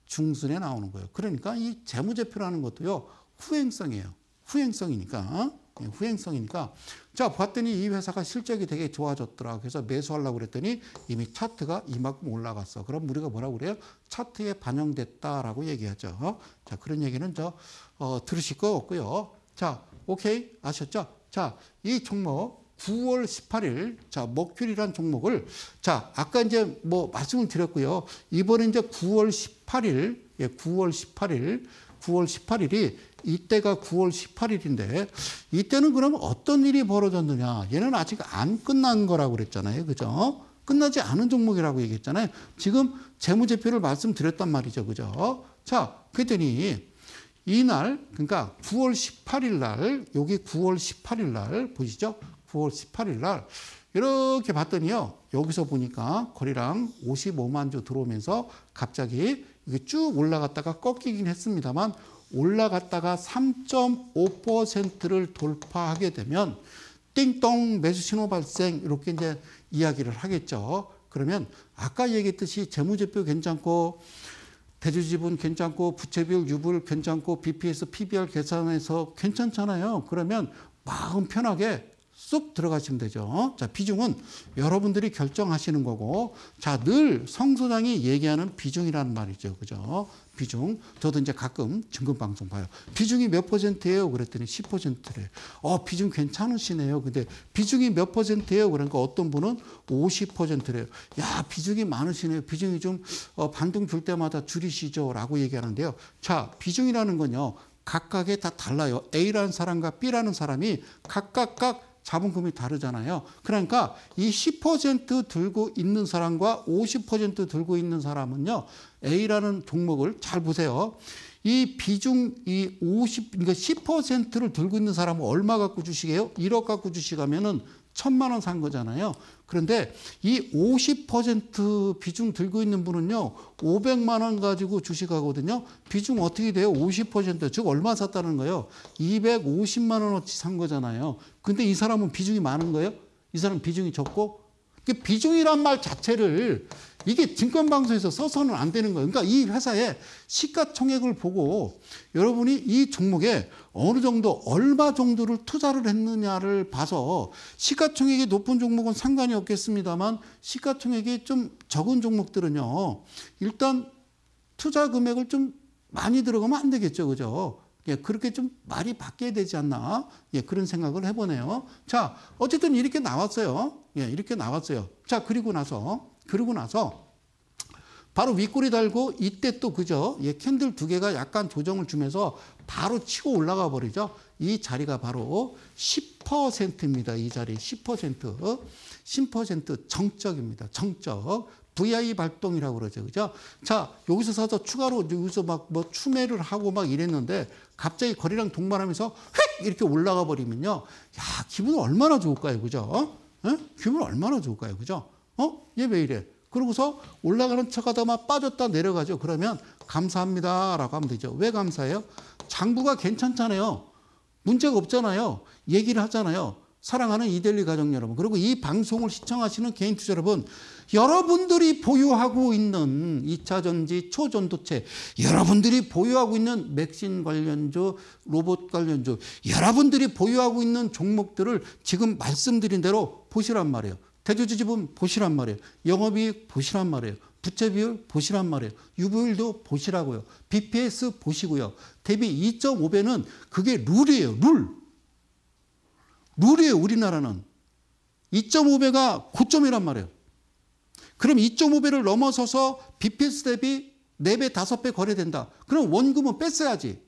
중순에 나오는 거예요. 그러니까 이 재무제표라는 것도요 후행성이에요. 후행성이니까. 예, 후행성이니까 자 봤더니 이 회사가 실적이 되게 좋아졌더라 그래서 매수하려고 그랬더니 이미 차트가 이만큼 올라갔어 그럼 우리가 뭐라고 그래요 차트에 반영됐다라고 얘기하죠 어? 자 그런 얘기는 저 어, 들으실 거 없고요 자 오케이 아셨죠 자이 종목 9월 18일 자목머일이란 종목을 자 아까 이제 뭐 말씀을 드렸고요 이번에 이제 9월 18일 예 9월 18일 9월 18일이 이때가 9월 18일인데 이때는 그럼 어떤 일이 벌어졌느냐 얘는 아직 안 끝난 거라고 그랬잖아요 그죠 끝나지 않은 종목이라고 얘기했잖아요 지금 재무제표를 말씀드렸단 말이죠 그죠 자 그랬더니 이날 그러니까 9월 18일 날 여기 9월 18일 날 보시죠 9월 18일 날 이렇게 봤더니요. 여기서 보니까 거리랑 55만 주 들어오면서 갑자기 이게 쭉 올라갔다가 꺾이긴 했습니다만 올라갔다가 3.5%를 돌파하게 되면 띵동 매수 신호 발생 이렇게 이제 이야기를 하겠죠. 그러면 아까 얘기했듯이 재무제표 괜찮고 대주지분 괜찮고 부채비율 유불 괜찮고 BPS, PBR 계산해서 괜찮잖아요. 그러면 마음 편하게 쑥 들어가시면 되죠. 자, 비중은 여러분들이 결정하시는 거고, 자, 늘 성소장이 얘기하는 비중이라는 말이죠. 그죠? 비중. 저도 이제 가끔 증권방송 봐요. 비중이 몇 퍼센트예요? 그랬더니 10%래. 어, 비중 괜찮으시네요. 근데 비중이 몇 퍼센트예요? 그러니까 어떤 분은 50%래요. 야, 비중이 많으시네요. 비중이 좀 어, 반등 줄 때마다 줄이시죠. 라고 얘기하는데요. 자, 비중이라는 건요. 각각의 다 달라요. A라는 사람과 B라는 사람이 각각 각 자본금이 다르잖아요. 그러니까 이 10% 들고 있는 사람과 50% 들고 있는 사람은요. A라는 종목을 잘 보세요. 이 비중 이 50, 그러니까 10%를 들고 있는 사람은 얼마 갖고 주식이요 1억 갖고 주식하면은 천만 원 산 거잖아요. 그런데 이 50% 비중 들고 있는 분은요. 500만 원 가지고 주식하거든요. 비중 어떻게 돼요? 50%. 즉 얼마 샀다는 거예요? 250만 원어치 산 거잖아요. 근데 이 사람은 비중이 많은 거예요? 이 사람 비중이 적고 그 비중이란 말 자체를 이게 증권방송에서 써서는 안 되는 거예요. 그러니까 이 회사의 시가총액을 보고 여러분이 이 종목에 어느 정도 얼마 정도를 투자를 했느냐를 봐서 시가총액이 높은 종목은 상관이 없겠습니다만 시가총액이 좀 적은 종목들은요. 일단 투자 금액을 좀 많이 들어가면 안 되겠죠. 그죠? 예, 그렇게 좀 말이 바뀌어야 되지 않나. 예, 그런 생각을 해보네요. 자, 어쨌든 이렇게 나왔어요. 예, 이렇게 나왔어요. 자, 그리고 나서, 그리고 나서, 바로 윗꼬리 달고 이때 또 그죠? 예, 캔들 두 개가 약간 조정을 주면서 바로 치고 올라가 버리죠. 이 자리가 바로 10%입니다. 이 자리 10%. 10% 정적입니다. 정적. VI 발동이라고 그러죠. 그죠? 자, 여기서 사서 추가로 여기서 막 뭐 추매를 하고 막 이랬는데 갑자기 거리랑 동반하면서 휙! 이렇게 올라가 버리면요. 야, 기분 얼마나 좋을까요? 그죠? 어? 에? 예? 기분 얼마나 좋을까요? 그죠? 어? 얘 왜 이래? 그러고서 올라가는 척하다막 빠졌다 내려가죠. 그러면 감사합니다. 라고 하면 되죠. 왜 감사해요? 장부가 괜찮잖아요. 문제가 없잖아요. 얘기를 하잖아요. 사랑하는 이델리 가족 여러분, 그리고 이 방송을 시청하시는 개인 투자 여러분, 여러분들이 보유하고 있는 2차 전지 초전도체, 여러분들이 보유하고 있는 맥신 관련주, 로봇 관련주, 여러분들이 보유하고 있는 종목들을 지금 말씀드린 대로 보시란 말이에요. 대주주 지분 보시란 말이에요. 영업이익 보시란 말이에요. 부채 비율 보시란 말이에요. 유보율도 보시라고요. BPS 보시고요. 대비 2.5배는 그게 룰이에요. 룰. 룰이에요. 우리나라는. 2.5배가 고점이란 말이에요. 그럼 2.5배를 넘어서서 BPS 대비 4배, 5배 거래된다. 그럼 원금은 뺐어야지.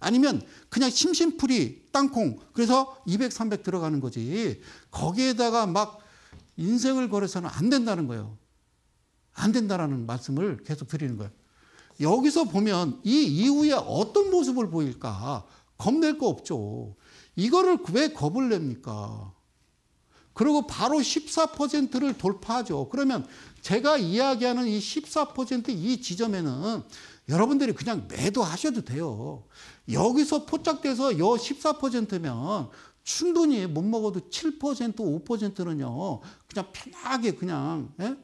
아니면 그냥 심심풀이 땅콩 그래서 200, 300 들어가는 거지. 거기에다가 막 인생을 걸어서는 안 된다는 거예요. 안 된다라는 말씀을 계속 드리는 거예요. 여기서 보면 이 이후에 어떤 모습을 보일까? 겁낼 거 없죠. 이거를 왜 겁을 냅니까? 그리고 바로 14%를 돌파하죠. 그러면 제가 이야기하는 이 14%이 지점에는 여러분들이 그냥 매도하셔도 돼요. 여기서 포착돼서 여 14%면 충분히 못 먹어도 7% 5%는요. 그냥 편하게 그냥 예?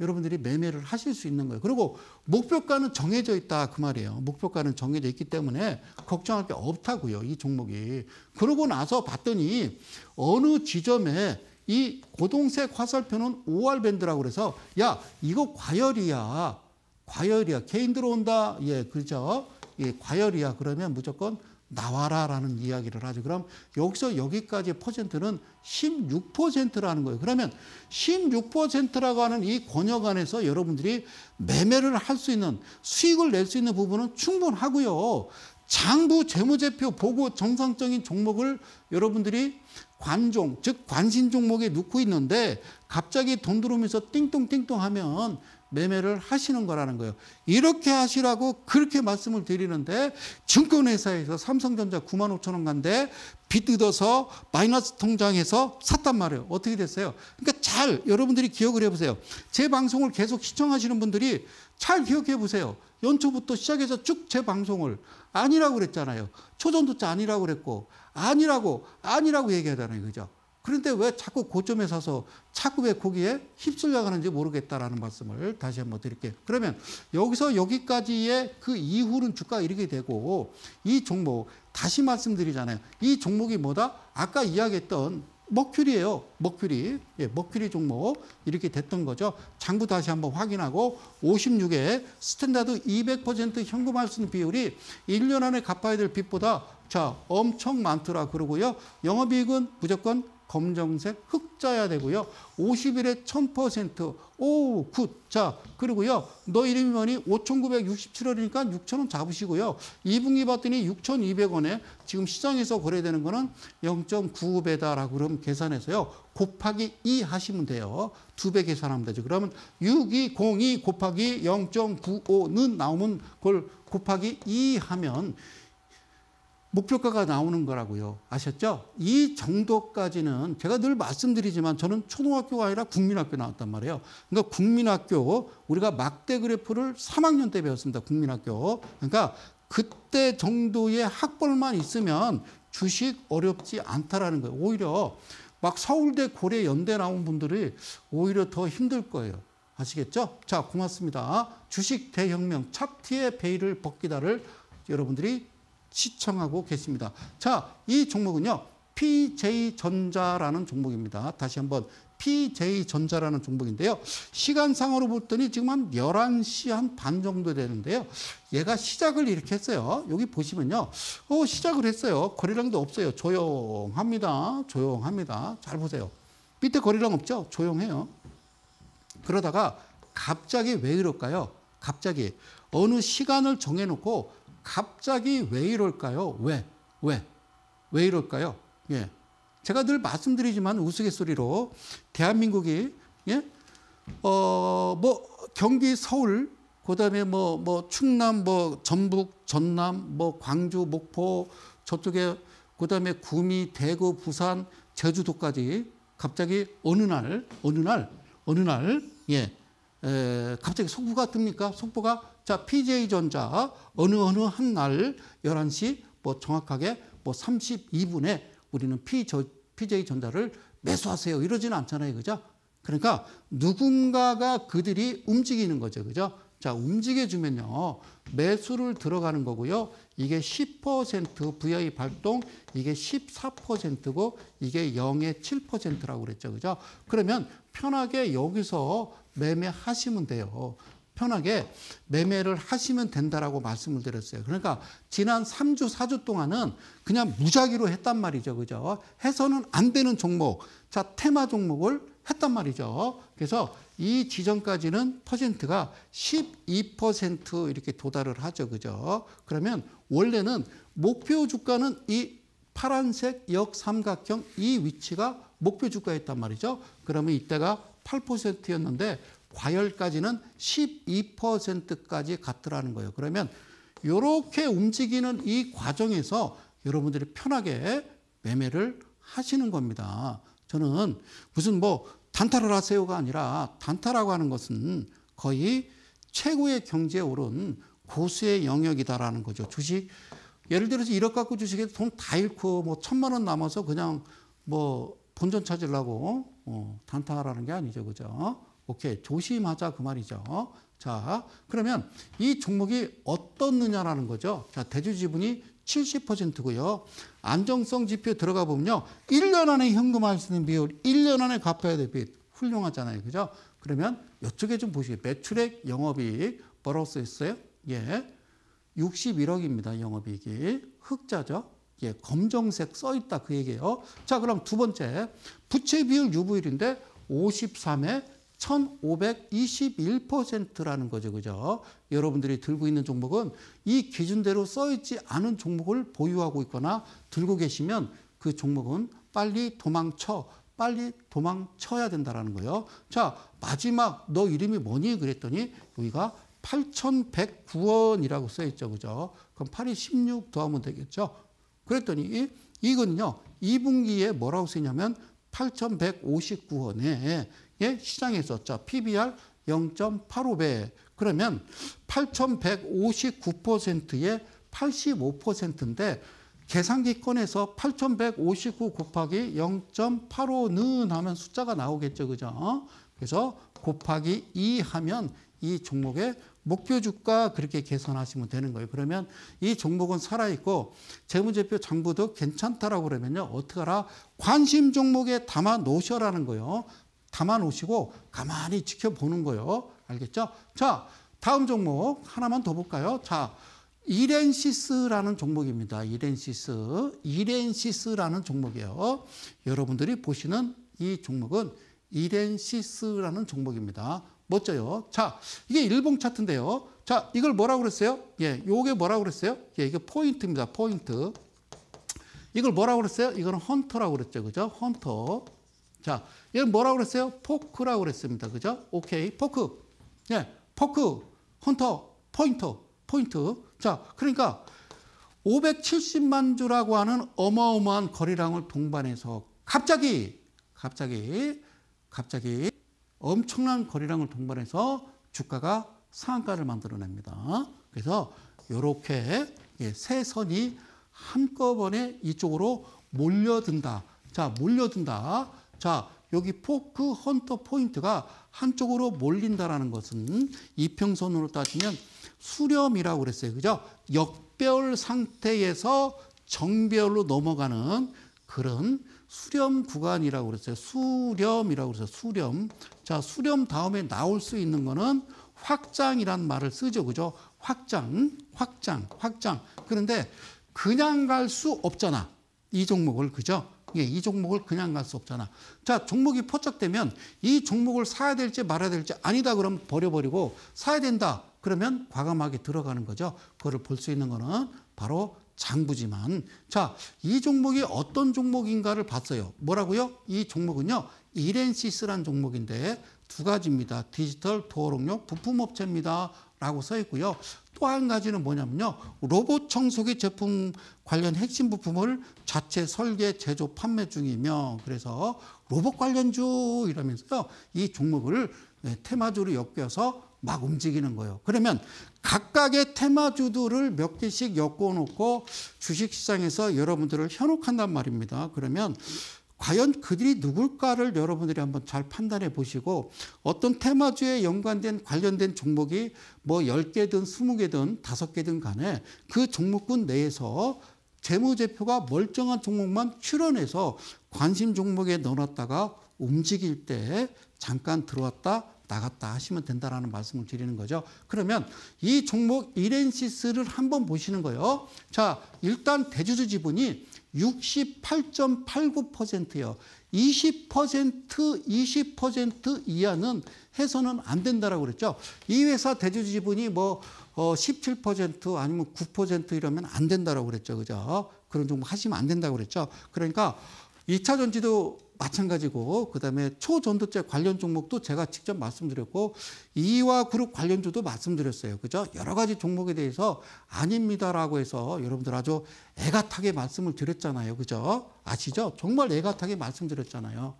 여러분들이 매매를 하실 수 있는 거예요. 그리고 목표가는 정해져 있다 그 말이에요. 목표가는 정해져 있기 때문에 걱정할 게 없다고요. 이 종목이. 그러고 나서 봤더니 어느 지점에 이 고동색 화살표는 5R 밴드라고 그래서 야 이거 과열이야 과열이야 개인 들어온다 예 그렇죠 예 과열이야 그러면 무조건 나와라라는 이야기를 하죠. 그럼 여기서 여기까지의 퍼센트는 16%라는 거예요. 그러면 16%라고 하는 이 권역 안에서 여러분들이 매매를 할 수 있는 수익을 낼 수 있는 부분은 충분하고요. 장부 재무제표 보고 정상적인 종목을 여러분들이 관종, 즉 관심 종목에 넣고 있는데 갑자기 돈 들어오면서 띵똥띵똥 하면 매매를 하시는 거라는 거예요. 이렇게 하시라고 그렇게 말씀을 드리는데 증권회사에서 삼성전자 9만 5천 원 간데 빚 뜯어서 마이너스 통장에서 샀단 말이에요. 어떻게 됐어요? 그러니까 잘 여러분들이 기억을 해보세요. 제 방송을 계속 시청하시는 분들이 잘 기억해 보세요. 연초부터 시작해서 쭉재 방송을 아니라고 그랬잖아요. 초전도차 아니라고 그랬고 아니라고 아니라고 얘기하잖아요. 그죠? 그런데 왜 자꾸 고점에 서서 자꾸 왜 거기에 휩쓸려 가는지 모르겠다라는 말씀을 다시 한번 드릴게요. 그러면 여기서 여기까지의 그 이후는 주가가 이렇게 되고 이 종목 다시 말씀드리잖아요. 이 종목이 뭐다? 아까 이야기했던 머큐리예요. 머큐리. 예, 머큐리 종목 이렇게 됐던 거죠. 장부 다시 한번 확인하고 56에 스탠다드 200% 현금 할수 비율이 1년 안에 갚아야 될 빚보다 자 엄청 많더라 그러고요. 영업이익은 무조건 검정색 흑자야 되고요. 50일에 1000%. 오, 굿. 자, 그리고요. 너 이름이 뭐니? 5,967원이니까 6,000원 잡으시고요. 2분기 봤더니 6,200원에 지금 시장에서 거래되는 거는 0.99배다라고 그럼 계산해서요. 곱하기 2 하시면 돼요. 두 배 계산하면 되죠. 그러면 6202 곱하기 0.95는 나오면 그걸 곱하기 2 하면 목표가가 나오는 거라고요. 아셨죠? 이 정도까지는 제가 늘 말씀드리지만 저는 초등학교가 아니라 국민학교 나왔단 말이에요. 그러니까 국민학교 우리가 막대 그래프를 3학년 때 배웠습니다. 국민학교. 그러니까 그때 정도의 학벌만 있으면 주식 어렵지 않다라는 거예요. 오히려 막 서울대 고려 연대 나온 분들이 오히려 더 힘들 거예요. 아시겠죠? 자, 고맙습니다. 주식 대혁명 차트의 베일을 벗기다를 여러분들이 시청하고 계십니다. 자, 이 종목은요. PJ전자라는 종목입니다. 다시 한번 PJ전자라는 종목인데요. 시간상으로 볼더니 지금 한 11시 한 반 정도 되는데요. 얘가 시작을 이렇게 했어요. 여기 보시면요. 어, 시작을 했어요. 거래량도 없어요. 조용합니다. 조용합니다. 잘 보세요. 밑에 거래량 없죠? 조용해요. 그러다가 갑자기 왜 이럴까요? 갑자기 어느 시간을 정해놓고 갑자기 왜 이럴까요? 왜? 왜? 왜 이럴까요? 예. 제가 늘 말씀드리지만 우스갯소리로 대한민국이 예? 어, 뭐 경기 서울 그다음에 뭐뭐 뭐 충남 뭐 전북 전남 뭐 광주 목포 저쪽에 그다음에 구미 대구 부산 제주도까지 갑자기 어느 날 어느 날 어느 날 예. 에, 갑자기 속보가 뜹니까? 속보가 자, PJ전자 어느 어느 한 날 11시 뭐 정확하게 뭐 32분에 우리는 PJ, PJ전자를 매수하세요. 이러지는 않잖아요. 그죠? 그러니까 누군가가 그들이 움직이는 거죠. 그죠? 자, 움직여주면요. 매수를 들어가는 거고요. 이게 10% VI 발동, 이게 14%고, 이게 0의 7%라고 그랬죠. 그죠? 그러면 편하게 여기서 매매하시면 돼요. 편하게 매매를 하시면 된다라고 말씀을 드렸어요. 그러니까 지난 3주, 4주 동안은 그냥 무작위로 했단 말이죠. 그죠? 해서는 안 되는 종목, 자, 테마 종목을 했단 말이죠. 그래서 이 지점까지는 퍼센트가 12% 이렇게 도달을 하죠. 그죠? 그러면 원래는 목표 주가는 이 파란색 역삼각형 이 위치가 목표 주가였단 말이죠. 그러면 이때가 8%였는데 과열까지는 12%까지 갔더라는 거예요. 그러면 이렇게 움직이는 이 과정에서 여러분들이 편하게 매매를 하시는 겁니다. 저는 무슨 뭐 단타를 하세요가 아니라 단타라고 하는 것은 거의 최고의 경제에 오른 고수의 영역이다라는 거죠. 주식 예를 들어서 1억 갖고 주식에 돈다 잃고 뭐 천만 원 남아서 그냥 뭐 본전 찾으려고 어, 단타라는 게 아니죠. 그죠? 오케이. 조심하자 그 말이죠. 자, 그러면 이 종목이 어떻느냐라는 거죠. 자, 대주 지분이 70%고요. 안정성 지표 들어가 보면요. 1년 안에 현금화할 수 있는 비율, 1년 안에 갚아야 될 빚. 훌륭하잖아요. 그죠? 그러면 이쪽에 좀 보시게. 매출액 영업이익 벌어서 있어요. 예. 61억입니다. 영업이익이. 흑자죠. 예. 검정색 써 있다. 그 얘기예요. 자, 그럼 두 번째. 부채 비율 유보율인데 53에 1,521%라는 거죠. 그죠? 여러분들이 들고 있는 종목은 이 기준대로 써있지 않은 종목을 보유하고 있거나 들고 계시면 그 종목은 빨리 도망쳐. 빨리 도망쳐야 된다라는 거예요. 자, 마지막 너 이름이 뭐니? 그랬더니 여기가 8,109원이라고 써있죠. 그죠? 그럼 8이 16 더하면 되겠죠. 그랬더니 이건요. 2분기에 뭐라고 쓰냐면 8,159원에 예? 시장에서 자, PBR 0.85배. 그러면 8,159%의 85%인데 계산기 꺼내서 8,159 곱하기 0.85는 하면 숫자가 나오겠죠. 그죠? 그래서 곱하기 2 하면 이 종목의 목표 주가 그렇게 계산하시면 되는 거예요. 그러면 이 종목은 살아있고 재무제표 장부도 괜찮다라고 그러면요. 어떻게 하라? 관심 종목에 담아 놓으셔라는 거예요. 담아 놓으시고 가만히 지켜보는 거예요. 알겠죠? 자, 다음 종목 하나만 더 볼까요? 자, 이렌시스라는 종목입니다. 이렌시스. 이렌시스라는 종목이에요. 여러분들이 보시는 이 종목은 이렌시스라는 종목입니다. 멋져요. 자, 이게 일봉 차트인데요. 자, 이걸 뭐라고 그랬어요? 예, 요게 뭐라고 그랬어요? 예, 이게 포인트입니다. 포인트. 이걸 뭐라고 그랬어요? 이거는 헌터라고 그랬죠. 그죠? 헌터. 자, 얘는 뭐라고 그랬어요? 포크라고 그랬습니다. 그죠? 오케이. 포크. 예. 포크. 헌터. 포인터. 포인트. 자, 그러니까 570만 주라고 하는 어마어마한 거리량을 동반해서 갑자기 갑자기 갑자기 엄청난 거리량을 동반해서 주가가 상한가를 만들어냅니다. 그래서 이렇게 예, 세 선이 한꺼번에 이쪽으로 몰려든다. 자, 몰려든다. 자, 여기 포크 그 헌터 포인트가 한쪽으로 몰린다라는 것은 이평선으로 따지면 수렴이라고 그랬어요. 그죠? 역별 상태에서 정별로 넘어가는 그런 수렴 구간이라고 그랬어요. 수렴이라고 그랬어요. 수렴. 자, 수렴 다음에 나올 수 있는 거는 확장이란 말을 쓰죠. 그죠? 확장, 확장, 확장. 그런데 그냥 갈 수 없잖아. 이 종목을. 그죠? 예, 이 종목을 그냥 갈 수 없잖아. 자, 종목이 포착되면 이 종목을 사야 될지 말아야 될지 아니다 그럼 버려버리고 사야 된다. 그러면 과감하게 들어가는 거죠. 그거를 볼 수 있는 거는 바로 장부지만 자, 이 종목이 어떤 종목인가를 봤어요. 뭐라고요? 이 종목은요. 이렌시스란 종목인데 두 가지입니다. 디지털 도어록용 부품업체입니다. 라고 써 있고요. 또 한 가지는 뭐냐면요. 로봇 청소기 제품 관련 핵심 부품을 자체 설계, 제조, 판매 중이며 그래서 로봇 관련주 이러면서요. 이 종목을 테마주로 엮여서 막 움직이는 거예요. 그러면 각각의 테마주들을 몇 개씩 엮어놓고 주식시장에서 여러분들을 현혹한단 말입니다. 그러면 과연 그들이 누굴까를 여러분들이 한번 잘 판단해 보시고 어떤 테마주에 연관된 관련된 종목이 뭐 10개든 20개든 5개든 간에 그 종목군 내에서 재무제표가 멀쩡한 종목만 출연해서 관심 종목에 넣어놨다가 움직일 때 잠깐 들어왔다 나갔다 하시면 된다라는 말씀을 드리는 거죠. 그러면 이 종목 이렌시스를 한번 보시는 거예요. 자, 일단 대주주 지분이 68.89%예요. 20% 20% 이하는 해서는 안 된다라고 그랬죠. 이 회사 대주 주 지분이 뭐17% 어, 아니면 9% 이러면 안 된다라고 그랬죠. 그죠? 그런 종목 하시면 안 된다고 그랬죠. 그러니까 2차 전지도 마찬가지고 그다음에 초전도체 관련 종목도 제가 직접 말씀드렸고 이와 그룹 관련주도 말씀드렸어요. 그죠? 여러 가지 종목에 대해서 아닙니다라고 해서 여러분들 아주 애가타게 말씀을 드렸잖아요. 그죠? 아시죠? 정말 애가타게 말씀드렸잖아요.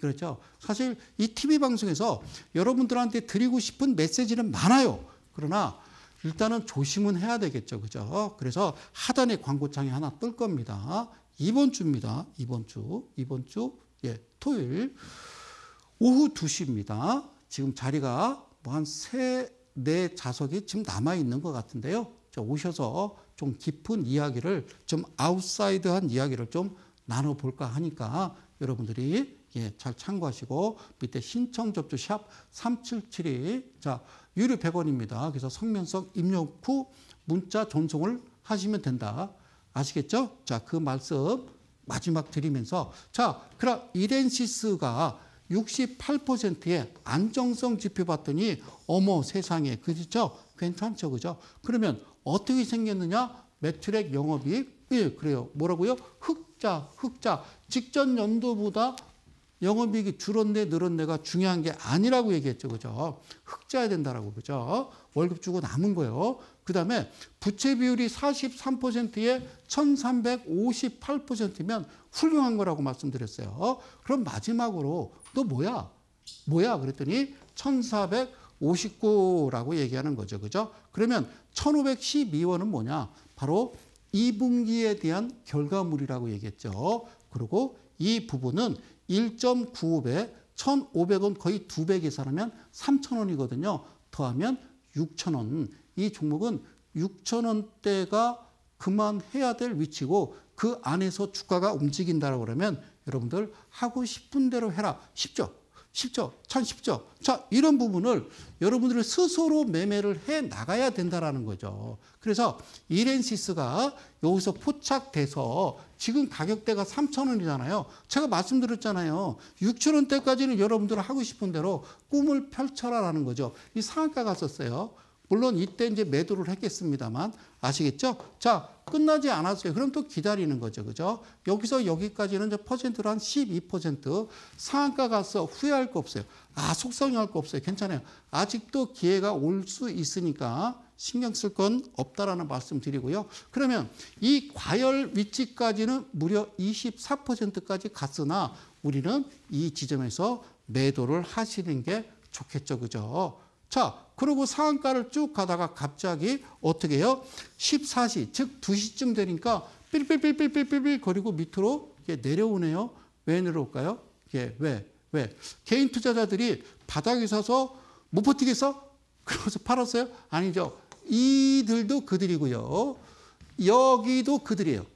그렇죠? 사실 이 TV 방송에서 여러분들한테 드리고 싶은 메시지는 많아요. 그러나 일단은 조심은 해야 되겠죠. 그죠? 그래서 하단에 광고창이 하나 뜰 겁니다. 이번 주입니다. 이번 주, 이번 주 예, 토요일 오후 2시입니다. 지금 자리가 뭐한 세, 네 좌석이 지금 남아 있는 것 같은데요. 오셔서 좀 깊은 이야기를 좀 아웃사이드한 이야기를 좀 나눠볼까 하니까 여러분들이 예, 잘 참고하시고 밑에 신청 접수 샵 3772. 자, 유료 100원입니다. 그래서 성명석 입력 후 문자 전송을 하시면 된다. 아시겠죠? 자, 그 말씀 마지막 드리면서 자, 그럼 이렌시스가 68%의 안정성 지표 봤더니 어머 세상에 그죠? 괜찮죠, 그죠? 그러면 어떻게 생겼느냐? 매트액 영업이익 예, 그래요. 뭐라고요? 흑자, 흑자. 직전 연도보다 영업이익이 줄었네 늘었네가 중요한 게 아니라고 얘기했죠. 그죠? 흑자야 된다라고. 그죠? 월급 주고 남은 거예요. 그다음에 부채 비율이 43%에 1358%면 훌륭한 거라고 말씀드렸어요. 그럼 마지막으로 또 뭐야? 뭐야? 그랬더니 1459라고 얘기하는 거죠. 그죠? 그러면 1512원은 뭐냐? 바로 2분기에 대한 결과물이라고 얘기했죠. 그리고 이 부분은 1.95배, 1,500원 거의 두 배 계산하면 3,000원이거든요. 더하면 6천 원. 이 종목은 6천 원대가 그만해야 될 위치고 그 안에서 주가가 움직인다라고 그러면 여러분들 하고 싶은 대로 해라. 쉽죠? 10조, 1010조. 자, 이런 부분을 여러분들 스스로 매매를 해 나가야 된다라는 거죠. 그래서 이랜시스가 여기서 포착돼서 지금 가격대가 3천원이잖아요 제가 말씀드렸잖아요. 6천원대까지는 여러분들 하고 싶은 대로 꿈을 펼쳐라라는 거죠. 이 상한가 갔었어요. 물론 이때 이제 매도를 했겠습니다만 아시겠죠? 자, 끝나지 않았어요. 그럼 또 기다리는 거죠. 그죠? 여기서 여기까지는 이제 퍼센트로 한 12% 상한가 가서 후회할 거 없어요. 아, 속상할 거 없어요. 괜찮아요. 아직도 기회가 올 수 있으니까 신경 쓸 건 없다라는 말씀 드리고요. 그러면 이 과열 위치까지는 무려 24%까지 갔으나 우리는 이 지점에서 매도를 하시는 게 좋겠죠. 그죠? 자, 그리고 상한가를 쭉 가다가 갑자기 어떻게 해요? 14시, 즉 2시쯤 되니까 삘삘삘삘삘삘 거리고 밑으로 내려오네요. 왜 내려올까요? 예, 왜? 왜? 개인 투자자들이 바닥에 서서 못 버티겠어? [laughs] 그러면서 팔았어요? 아니죠. 이들도 그들이고요. 여기도 그들이에요.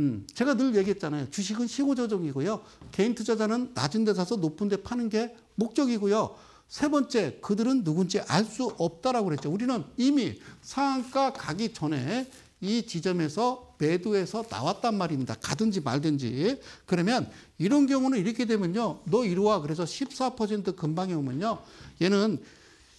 음, 제가 늘 얘기했잖아요. 주식은 시고조정이고요. 개인 투자자는 낮은 데 사서 높은 데 파는 게 목적이고요. 세 번째, 그들은 누군지 알 수 없다라고 그랬죠. 우리는 이미 상한가 가기 전에 이 지점에서 매도해서 나왔단 말입니다. 가든지 말든지. 그러면 이런 경우는 이렇게 되면요. 너 이리 와. 그래서 14% 금방에 오면요. 얘는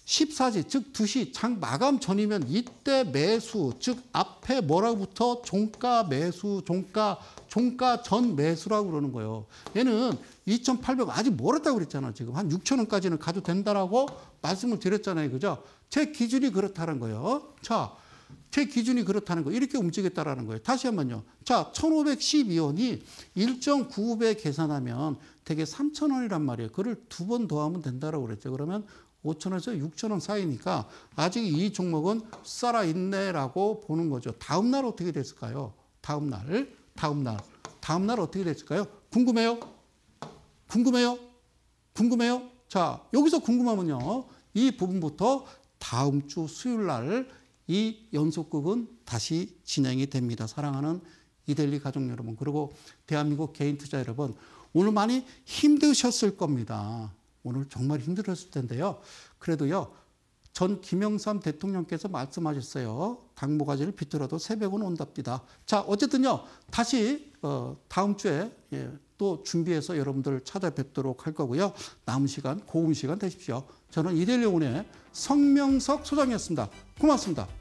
14시, 즉 2시 장 마감 전이면 이때 매수, 즉 앞에 뭐라고 붙어? 종가 매수, 종가, 종가 전 매수라고 그러는 거예요. 얘는 2,800 아직 멀었다고 그랬잖아. 지금 한 6,000원까지는 가도 된다라고 말씀을 드렸잖아요. 그죠? 제 기준이 그렇다는 거예요. 자, 제 기준이 그렇다는 거 이렇게 움직였다라는 거예요. 다시 한번요. 자, 1,512원이 1.95배 계산하면 대개 3,000원이란 말이에요. 그를 두 번 더하면 된다라고 그랬죠. 그러면 5천원에서 6천원 사이니까 아직 이 종목은 살아있네라고 보는 거죠. 다음 날 어떻게 됐을까요? 다음 날, 다음 날, 다음 날 어떻게 됐을까요? 궁금해요? 궁금해요? 궁금해요? 자, 여기서 궁금하면요. 이 부분부터 다음 주 수요일 날 이 연속극은 다시 진행이 됩니다. 사랑하는 이델리 가족 여러분, 그리고 대한민국 개인 투자 여러분, 오늘 많이 힘드셨을 겁니다. 오늘 정말 힘들었을 텐데요. 그래도요. 전 김영삼 대통령께서 말씀하셨어요. 강모가지를 비틀어도 새벽은 온답니다. 자, 어쨌든요. 다시 어, 다음 주에 예, 또 준비해서 여러분들 찾아뵙도록 할 거고요. 남은 시간 고운 시간 되십시오. 저는 이대일영혼의 성명석 소장이었습니다. 고맙습니다.